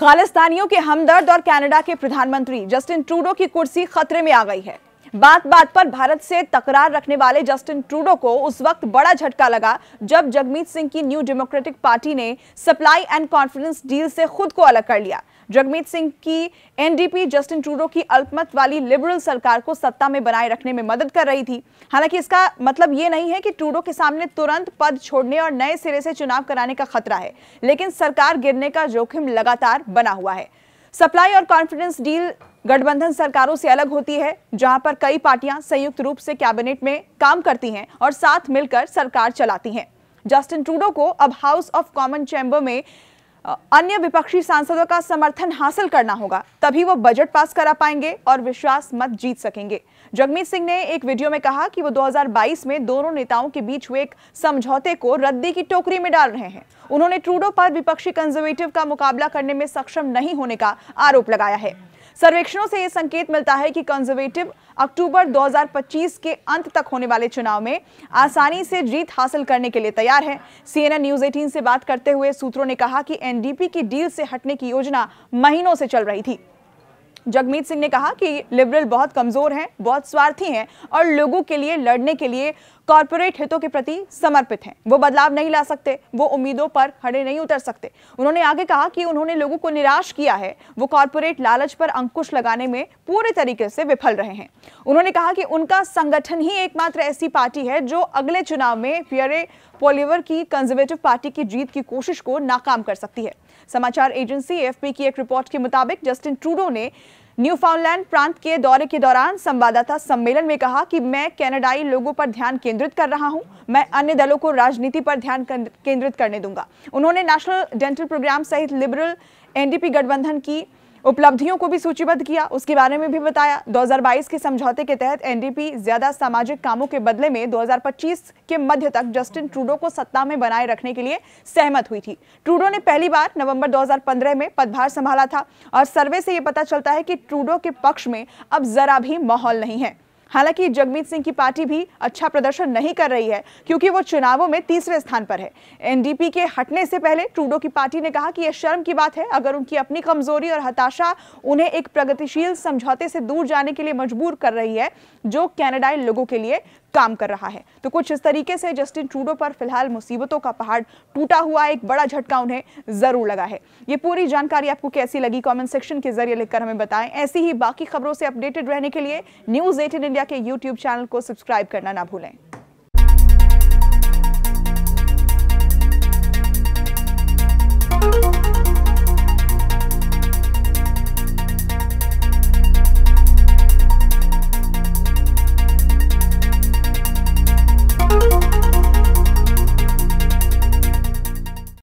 खालिस्तानियों के हमदर्द और कनाडा के प्रधानमंत्री जस्टिन ट्रूडो की कुर्सी खतरे में आ गई है बात बात पर भारत से तकरार रखने वाले जस्टिन ट्रूडो को उस वक्त बड़ा झटका लगा जब जगमीत सिंह की न्यू डेमोक्रेटिक पार्टी ने सप्लाई एंड कॉन्फिडेंस डील से खुद को अलग कर लिया जगमीत सिंह की एनडीपी जस्टिन ट्रूडो की अल्पमत वाली लिबरल सरकार को सत्ता में बनाए रखने में मदद कर रही थी हालांकि इसका मतलब ये नहीं है कि ट्रूडो के सामने तुरंत पद छोड़ने और नए सिरे से चुनाव कराने का खतरा है लेकिन सरकार गिरने का जोखिम लगातार बना हुआ है सप्लाई और कॉन्फिडेंस डील गठबंधन सरकारों से अलग होती है जहां पर कई पार्टियां संयुक्त रूप से कैबिनेट में काम करती हैं और साथ मिलकर सरकार चलाती हैं जस्टिन ट्रूडो को अब हाउस ऑफ कॉमन चैम्बर में अन्य विपक्षी सांसदों का समर्थन हासिल करना होगा तभी वो बजट पास करा पाएंगे और विश्वास मत जीत सकेंगे जगमीत सिंह ने एक वीडियो में कहा कि वो 2022 में दोनों नेताओं के बीच हुए एक समझौते को रद्दी की टोकरी में डाल रहे हैं उन्होंने ट्रूडो पर विपक्षी कंजर्वेटिव का मुकाबला करने में सक्षम नहीं होने का आरोप लगाया है सर्वेक्षणों से यह संकेत मिलता है कि कंजर्वेटिव अक्टूबर 2025 के अंत तक होने वाले चुनाव में आसानी से जीत हासिल करने के लिए तैयार है सीएनएन न्यूज 18 से बात करते हुए सूत्रों ने कहा कि एनडीपी की डील से हटने की योजना महीनों से चल रही थी जगमीत सिंह ने कहा कि लिबरल बहुत कमज़ोर हैं बहुत स्वार्थी हैं और लोगों के लिए लड़ने के लिए कॉरपोरेट हितों के प्रति समर्पित हैं वो बदलाव नहीं ला सकते वो उम्मीदों पर खड़े नहीं उतर सकते उन्होंने आगे कहा कि उन्होंने लोगों को निराश किया है वो कॉरपोरेट लालच पर अंकुश लगाने में पूरे तरीके से विफल रहे हैं उन्होंने कहा कि उनका संगठन ही एकमात्र ऐसी पार्टी है जो अगले चुनाव में फियरे पोलिवर की कंजर्वेटिव पार्टी की जीत की कोशिश को नाकाम कर सकती है समाचार एजेंसी एफपी की एक रिपोर्ट के मुताबिक जस्टिन ट्रूडो ने न्यूफाउंडलैंड प्रांत के दौरे के दौरान संवाददाता सम्मेलन में कहा कि मैं कैनेडाई लोगों पर ध्यान केंद्रित कर रहा हूं मैं अन्य दलों को राजनीति पर ध्यान केंद्रित करने दूंगा उन्होंने नेशनल डेंटल प्रोग्राम सहित लिबरल एनडीपी गठबंधन की उपलब्धियों को भी सूचीबद्ध किया उसके बारे में भी बताया 2022 के समझौते के तहत एनडीपी ज्यादा सामाजिक कामों के बदले में 2025 के मध्य तक जस्टिन ट्रूडो को सत्ता में बनाए रखने के लिए सहमत हुई थी ट्रूडो ने पहली बार नवंबर 2015 में पदभार संभाला था और सर्वे से ये पता चलता है कि ट्रूडो के पक्ष में अब जरा भी माहौल नहीं है हालांकि जगमीत सिंह की पार्टी भी अच्छा प्रदर्शन नहीं कर रही है क्योंकि वो चुनावों में तीसरे स्थान पर है एनडीपी के हटने से पहले ट्रूडो की पार्टी ने कहा कि यह शर्म की बात है अगर उनकी अपनी कमजोरी और हताशा उन्हें एक प्रगतिशील समझौते से दूर जाने के लिए मजबूर कर रही है जो कैनेडाई लोगों के लिए काम कर रहा है तो कुछ इस तरीके से जस्टिन ट्रूडो पर फिलहाल मुसीबतों का पहाड़ टूटा हुआ एक बड़ा झटका उन्हें ज़रूर लगा है ये पूरी जानकारी आपको कैसी लगी कॉमेंट सेक्शन के जरिए लिखकर हमें बताएं ऐसी ही बाकी खबरों से अपडेटेड रहने के लिए न्यूज़ एटीन इंडिया के यूट्यूब चैनल को सब्सक्राइब करना ना भूलें